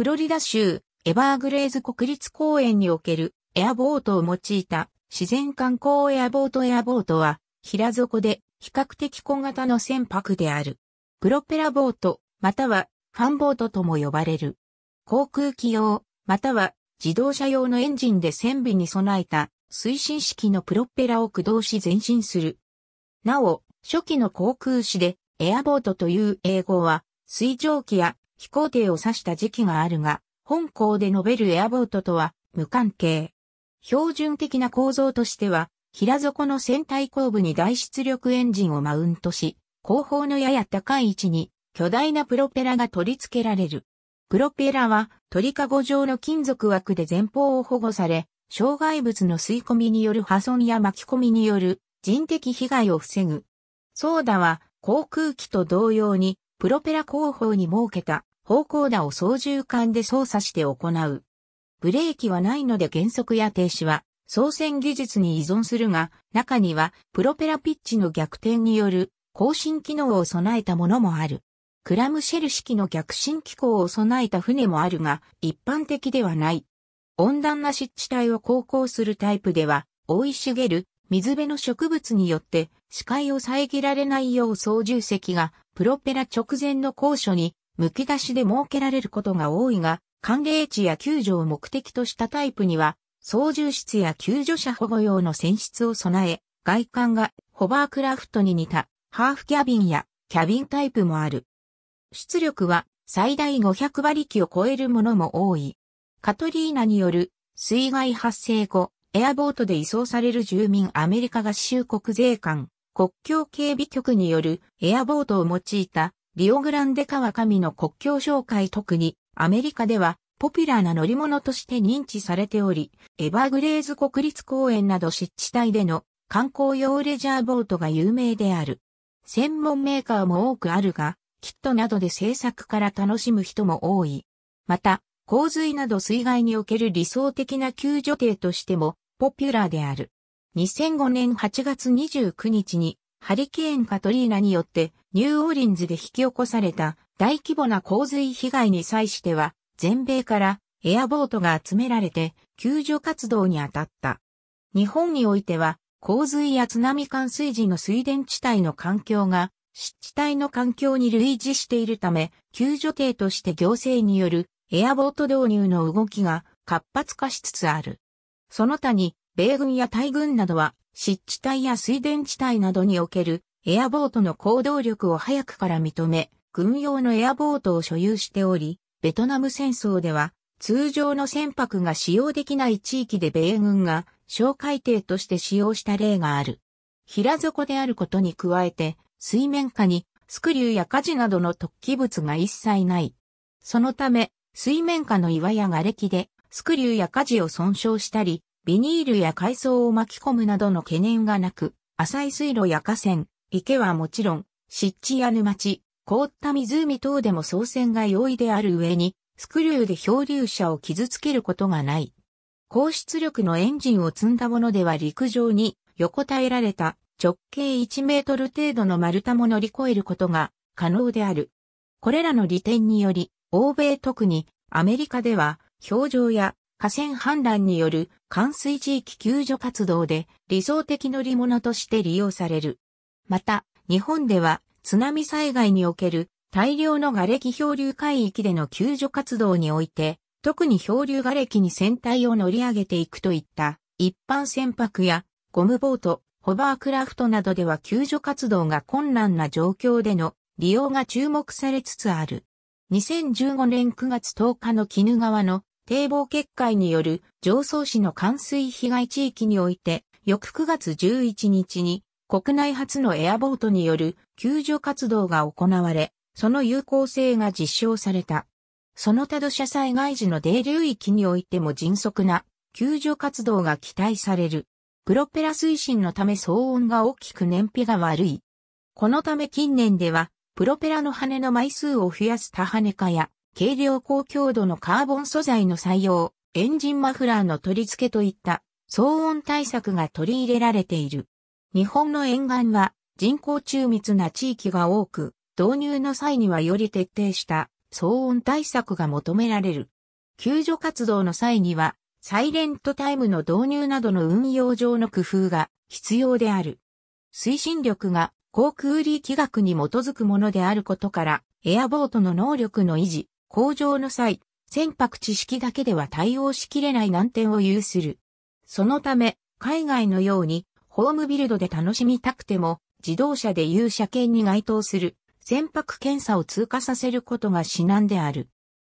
フロリダ州エバーグレーズ国立公園におけるエアボートを用いた自然観光エアボートエアボートは平底で比較的小型の船舶である。プロペラボートまたはファンボートとも呼ばれる。航空機用または自動車用のエンジンで船尾に備えた推進式のプロペラを駆動し前進する。なお、初期の航空誌でエアボートという英語は水蒸気や飛行艇を指した時期があるが、本校で述べるエアボートとは無関係。標準的な構造としては、平底の船体後部に大出力エンジンをマウントし、後方のやや高い位置に巨大なプロペラが取り付けられる。プロペラは鳥かご状の金属枠で前方を保護され、障害物の吸い込みによる破損や巻き込みによる人的被害を防ぐ。ソーダは航空機と同様にプロペラ後方に設けた方向打を操縦桿で操作して行う。ブレーキはないので減速や停止は操船技術に依存するが、中にはプロペラピッチの逆転による更新機能を備えたものもある。クラムシェル式の逆進機構を備えた船もあるが、一般的ではない。温暖な湿地帯を航行するタイプでは、生い茂る水辺の植物によって視界を遮られないよう操縦席がプロペラ直前の高所にむき出しで設けられることが多いが、寒冷地や救助を目的としたタイプには、操縦室や救助者保護用の船室を備え、外観がホバークラフトに似たハーフキャビンやキャビンタイプもある。出力は最大500馬力を超えるものも多い。カトリーナによる水害発生後、エアボートで移送される住民アメリカ合衆国税関、国境警備局によるエアボートを用いたリオグランデ川上の国境紹介特にアメリカではポピュラーな乗り物として認知されており、エバーグレーズ国立公園など湿地帯での観光用レジャーボートが有名である。専門メーカーも多くあるが、キットなどで制作から楽しむ人も多い。また、洪水など水害における理想的な救助艇としてもポピュラーである。2005年8月29日にハリケーンカトリーナによってニューオーリンズで引き起こされた大規模な洪水被害に際しては全米からエアボートが集められて救助活動に当たった。日本においては洪水や津波冠水時の水田地帯の環境が湿地帯の環境に類似しているため救助艇として行政によるエアボート導入の動きが活発化しつつある。その他に米軍や大軍などは湿地帯や水田地帯などにおけるエアボートの行動力を早くから認め、軍用のエアボートを所有しており、ベトナム戦争では通常の船舶が使用できない地域で米軍が小海艇として使用した例がある。平底であることに加えて、水面下にスクリューや火事などの突起物が一切ない。そのため、水面下の岩や瓦礫でスクリューや火事を損傷したり、ビニールや海藻を巻き込むなどの懸念がなく、浅い水路や河川、池はもちろん、湿地や沼地、凍った湖等でも操船が容易である上に、スクリューで漂流者を傷つけることがない。高出力のエンジンを積んだものでは陸上に横たえられた直径1メートル程度の丸太も乗り越えることが可能である。これらの利点により、欧米特にアメリカでは、表情や河川氾濫による冠水地域救助活動で理想的乗り物として利用される。また、日本では津波災害における大量の瓦礫漂流海域での救助活動において、特に漂流瓦礫に船体を乗り上げていくといった一般船舶やゴムボート、ホバークラフトなどでは救助活動が困難な状況での利用が注目されつつある。2015年9月10日の鬼怒川の堤防決壊による上層市の冠水被害地域において、翌9月11日に国内初のエアボートによる救助活動が行われ、その有効性が実証された。その他土砂災害時の泥流域においても迅速な救助活動が期待される。プロペラ推進のため騒音が大きく燃費が悪い。このため近年では、プロペラの羽の枚数を増やす多羽根化や、軽量高強度のカーボン素材の採用、エンジンマフラーの取り付けといった騒音対策が取り入れられている。日本の沿岸は人口中密な地域が多く、導入の際にはより徹底した騒音対策が求められる。救助活動の際には、サイレントタイムの導入などの運用上の工夫が必要である。推進力が航空力学に基づくものであることから、エアボートの能力の維持、工場の際、船舶知識だけでは対応しきれない難点を有する。そのため、海外のように、ホームビルドで楽しみたくても、自動車で有車検に該当する、船舶検査を通過させることが至難である。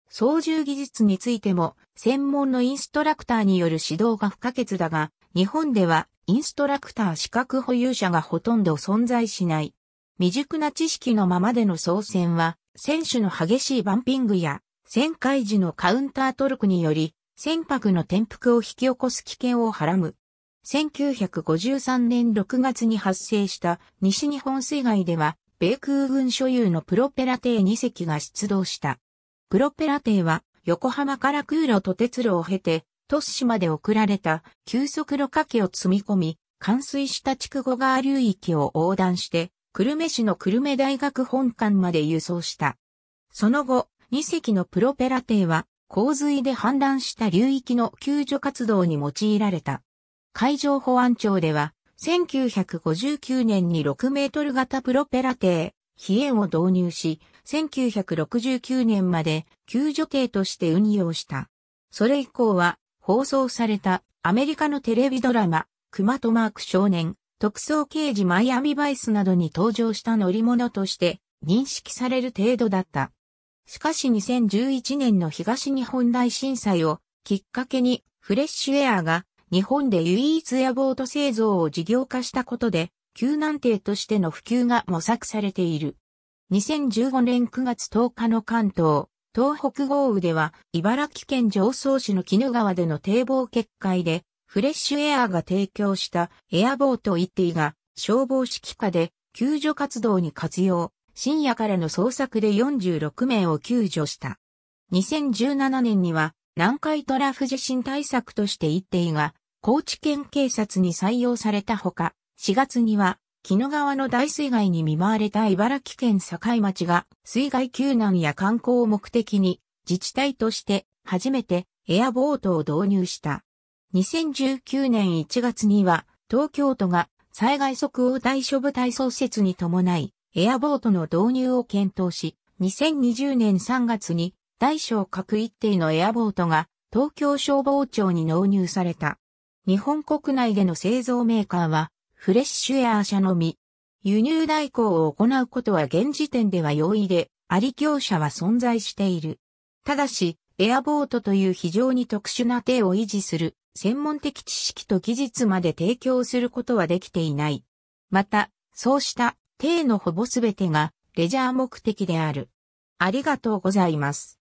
操縦技術についても、専門のインストラクターによる指導が不可欠だが、日本ではインストラクター資格保有者がほとんど存在しない。未熟な知識のままでの操船は、選手の激しいバンピングや、旋回時のカウンタートルクにより、船舶の転覆を引き起こす危険をはらむ。1953年6月に発生した西日本水害では、米空軍所有のプロペラ艇2隻が出動した。プロペラ艇は横浜から空路と鉄路を経て、都市まで送られた急速路掛けを積み込み、冠水した筑後川流域を横断して久留米市の久留米大学本館まで輸送した。その後、2隻のプロペラ艇は、洪水で氾濫した流域の救助活動に用いられた。海上保安庁では、1959年に6メートル型プロペラ艇、飛燕を導入し、1969年まで救助艇として運用した。それ以降は、放送されたアメリカのテレビドラマ、熊とマーク少年、特捜刑事マイアミバイスなどに登場した乗り物として認識される程度だった。しかし2011年の東日本大震災をきっかけにフレッシュエアが日本で唯一エアボート製造を事業化したことで救難艇としての普及が模索されている。2015年9月10日の関東、東北豪雨では茨城県上総市の絹川での堤防決壊でフレッシュエアーが提供したエアボート一 t が消防指揮下で救助活動に活用、深夜からの捜索で46名を救助した。2017年には南海トラフ地震対策として一 t が高知県警察に採用されたほか、4月には木野川の大水害に見舞われた茨城県境町が水害救難や観光を目的に自治体として初めてエアボートを導入した。2019年1月には、東京都が災害即応対処部隊創設に伴い、エアボートの導入を検討し、2020年3月に大小各一定のエアボートが東京消防庁に納入された。日本国内での製造メーカーはフレッシュエアー社のみ。輸入代行を行うことは現時点では容易で、あり業者は存在している。ただし、エアボートという非常に特殊な手を維持する専門的知識と技術まで提供することはできていない。また、そうした体のほぼすべてがレジャー目的である。ありがとうございます。